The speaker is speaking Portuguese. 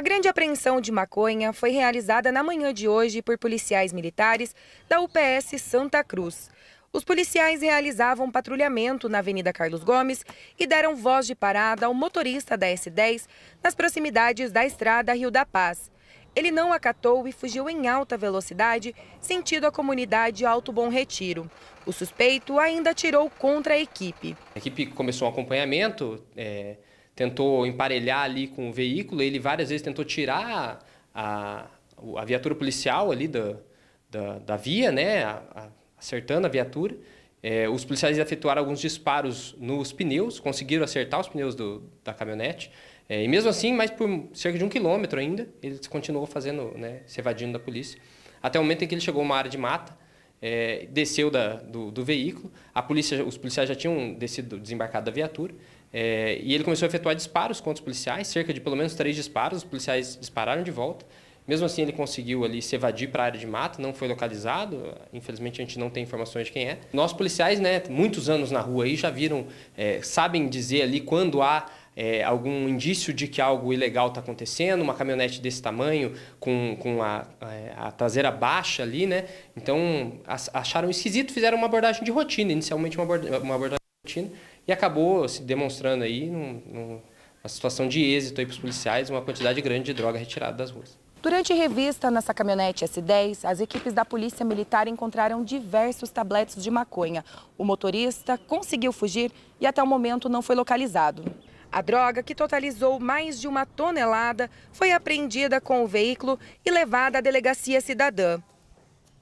A grande apreensão de maconha foi realizada na manhã de hoje por policiais militares da UPS Santa Cruz. Os policiais realizavam patrulhamento na Avenida Carlos Gomes e deram voz de parada ao motorista da S10 nas proximidades da estrada Rio da Paz. Ele não acatou e fugiu em alta velocidade, sentido a comunidade Alto Bom Retiro. O suspeito ainda atirou contra a equipe. A equipe começou um acompanhamento. É tentou emparelhar ali com o veículo, ele várias vezes tentou tirar a, a viatura policial ali da, da, da via, né? acertando a viatura. É, os policiais efetuaram alguns disparos nos pneus, conseguiram acertar os pneus do, da caminhonete. É, e mesmo assim, mais por cerca de um quilômetro ainda, ele continuou fazendo, né, se evadindo da polícia. Até o momento em que ele chegou a uma área de mata, é, desceu da, do, do, veículo, a polícia, os policiais já tinham descido, desembarcado da viatura, é, e ele começou a efetuar disparos contra os policiais, cerca de pelo menos três disparos, os policiais dispararam de volta. Mesmo assim, ele conseguiu ali se evadir para a área de mata, não foi localizado. Infelizmente, a gente não tem informações de quem é. Nós policiais, né, muitos anos na rua aí já viram, é, sabem dizer ali quando há é, algum indício de que algo ilegal está acontecendo, uma caminhonete desse tamanho, com, com a, a, é, a traseira baixa ali, né? Então, acharam esquisito, fizeram uma abordagem de rotina, inicialmente uma abordagem de rotina, e acabou se demonstrando aí num, num, uma situação de êxito para os policiais, uma quantidade grande de droga retirada das ruas. Durante revista nessa caminhonete S10, as equipes da Polícia Militar encontraram diversos tabletes de maconha. O motorista conseguiu fugir e até o momento não foi localizado. A droga, que totalizou mais de uma tonelada, foi apreendida com o veículo e levada à delegacia cidadã.